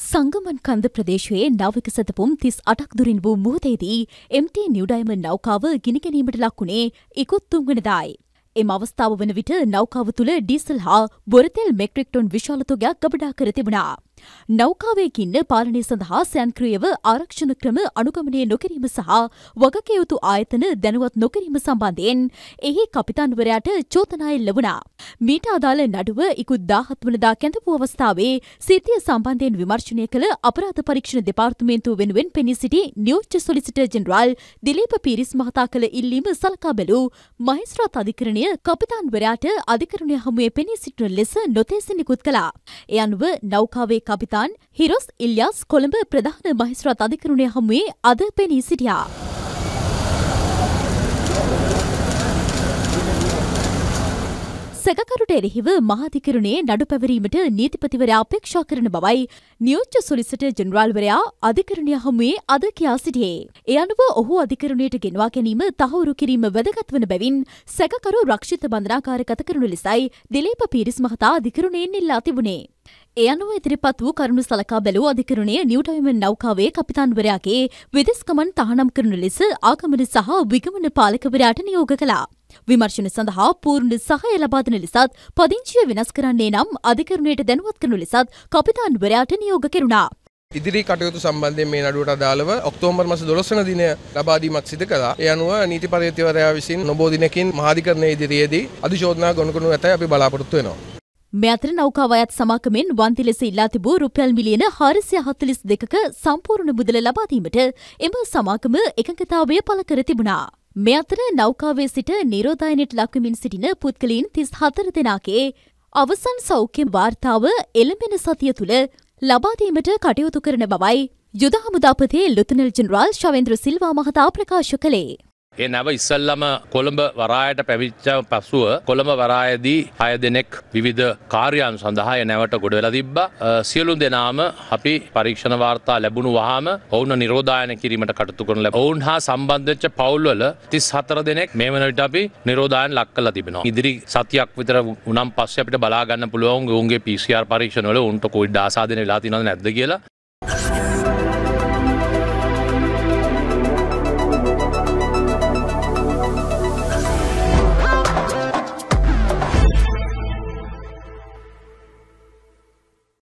සංගමන් කන්ද ප්‍රදේශයේ නාවික සතපුම් තිස් අටක් දුරින් වූ මුහතේදී MT නිවඩයිම නෞකාව ගිනිගැනීමට ලක්වුණේ ඉකුත් තුන්ගනදායි. එම අවස්ථාව වන විට නෞකාව තුළ ඩීසල් හා බොරතෙල් මෙක්ට්‍රික්ටොන් විශාලතුගයක් ගබඩා කර තිබුණා. නෞකාවේකින්න පාලනය සඳහා සැන්ක්‍රියව ආරක්ෂණ ක්‍රම අනුගමනය නොකිරීම සහ වගකයුතු ආයතන දැනුවත් නොකිරීම සම්බන්ධයෙන් එහි කපිතන්වරයාට චෝතනා එල්ල වුණා. මීට අදාළ නඩුව ඉකුත් දාහත් වනදා කැඳපු අවස්ථාවේ සිතිය සම්බන්ධයෙන් විමර්ශනය කළ අපරාධ පරීක්ෂණ දෙපාර්තමේන්තුව වෙනුවෙන් පෙනී සිටි නියෝජ්‍ය සොලිසිටර් ජෙනරාල් දිලීප පිරිස් මහතා කළ ඉල්ලීම සලකා බැලූ මහිස්ත්‍රාත් අධිකරණය කපිතාන්වරයාට අධිකරණය හමුවේ පෙනී සිටින ලෙස නොතේසිනිකුත් කළා. එයන්ව නෞකාවේ කපිතාන් හිරොස් ඉල්ලියස් කොළඹ ප්‍රධාන මහිස්ත්‍රාත් අධිකරණය හමුවේ අද පෙනී සිටියා. සැකකරුට එරෙහිව මහාධිකරණයේ නඩු පැවරීමට නීතිපතිවරයා අපේක්ෂා කරන බවයි නියෝජ්‍ය සොලිසිට ජෙනරාල්වරයා අධිකරණය හමුවේ අද කියා සිටියේ. ඒ අනුව ඔහු අධිකරණයට ගෙනවා ගැනීම තහවුරු කිරීම වැදගත් වන බැවින් සැකකරු රක්ෂිත බන්ධනාකාරගත කරනු ලෙසයි දිලීප පීරිස් මහතා අධිකරණයෙන් ඉල්ලා තිබුණේ. ඒ අනුව ඉදිරිපත් වූ කරුණු සලකා බැලූ අධිකරණය නිවටයිමන් නෞකාවේ කපිතාන්වරයාගේ විදෙස්කමන් තහනම් කරනු ලෙස ආගමන සහ විගමන පාලකවරයාට නියෝග කළා. විමර්ශන සඳහා පූර්ණ සහය ලබාදන ලෙසත් පදිංචිය වෙනස් කරන්නේ නම් අධිකරණයට දැනුවත් කරනු ලෙසත් කපිතාන්වරයාට නියෝග කෙරුණා. ඉදිරි කටයුතු සම්බන්ධයෙන් මේ නඩුවට අදාළව ඔක්තෝබර් මාස 12 වන දිනය ලබා දීමක් සිදු කළා. ඒ අනුව නීති පරිත්‍යවරයා විසින් නොබෝ දිනකින් මහාධිකරණයේ ඉදිරියේදී අධිශෝධනා ගොනුකරනු ඇතයි අපි බලාපොරොත්තු වෙනවා. මේ අතර නෞකාව අයත් සමාකමෙන් වන්ති ලෙස ඉල්ලා තිබූ රුපියල් මිලියන 442ක සම්පූර්ණ මුදල ලබා දීමට එම සමාකම එකඟතාවය පළ කර තිබුණා. මේ අතර නෞකාවේ සිට නිරෝධායනයට ලක්වමින් සිටින පුද්ගලයන් තිස් හතර දෙනාගේ අවසන් සෞඛ්‍ය වාර්තාව එළඹෙන සතිය තුළ ලබාදීමට කටයුතු කරන බවයි යුද හමුදාපතේ ලුතුනල් ජනරාල් ශවෙන්ද්‍ර සිල්වා මහතා ප්‍රකාශ කළේ. ඒ නැව ඉස්සල්ලම කොළඹ වරායට පැවිච්ච පසුව කොළඹ වරායදී හය දෙනෙක් විවිධ කාර්යන් සඳහාය නැවට ගොඩ වෙලා තිබ්බ සියලු දෙනාම අපි පරීක්ෂණ වාර්තා ලැබුණු වහම ඔවුන නිරෝධායන කිරීමට කටතු කරන ලැබ ඔවුන් හා සම්බන්ධච්ච පවුල්වල තිස් හතර දෙනෙක් මේ වන විට අපි නිරෝධායන ලක් කලා තිබෙනවා ඉදිරි සතියක් විතර උනම් පස්ස අපිට බලාගන්න පුළුවන් ඔවුන්ගේ PCR පරීක්ෂණවල උන්ට කොයිඩ් ආසාදන වෙලා තිනවද නැද්ද කියලා